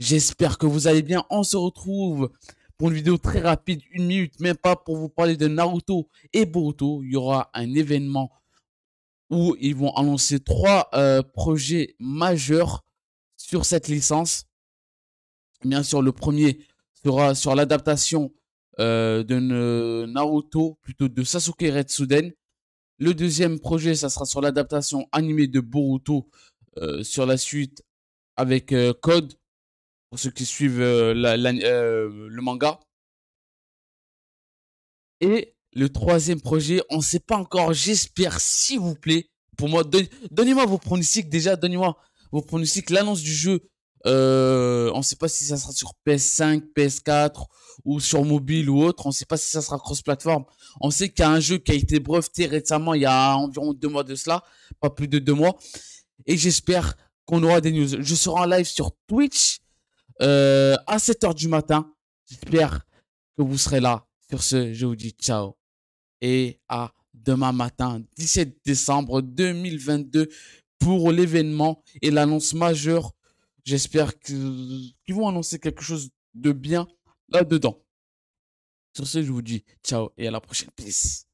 J'espère que vous allez bien. On se retrouve pour une vidéo très rapide, une minute, même pas pour vous parler de Naruto et Boruto. Il y aura un événement où ils vont annoncer trois euh, projets majeurs sur cette licence. Bien sûr, le premier sera sur l'adaptation euh, de Naruto, plutôt de Sasuke Retsuden. Le deuxième projet, ça sera sur l'adaptation animée de Boruto euh, sur la suite avec Code pour ceux qui suivent euh, euh, le manga. Et le troisième projet, on ne sait pas encore, j'espère, s'il vous plaît, pour moi, donnez-moi vos pronostics déjà, donnez-moi vos pronostics, l'annonce du jeu. Euh, on ne sait pas si ça sera sur PS5, PS4 ou sur mobile ou autre. On ne sait pas si ça sera cross-platform. On sait qu'il y a un jeu qui a été breveté récemment, il y a environ deux mois de cela, pas plus de deux mois. Et j'espère qu'on aura des news. Je serai en live sur Twitch euh, à 7h du matin. J'espère que vous serez là. Sur ce, je vous dis ciao. Et à demain matin, 17 décembre 2022, pour l'événement et l'annonce majeure. J'espère qu'ils vont annoncer quelque chose de bien là-dedans. Sur ce, je vous dis ciao et à la prochaine. Peace.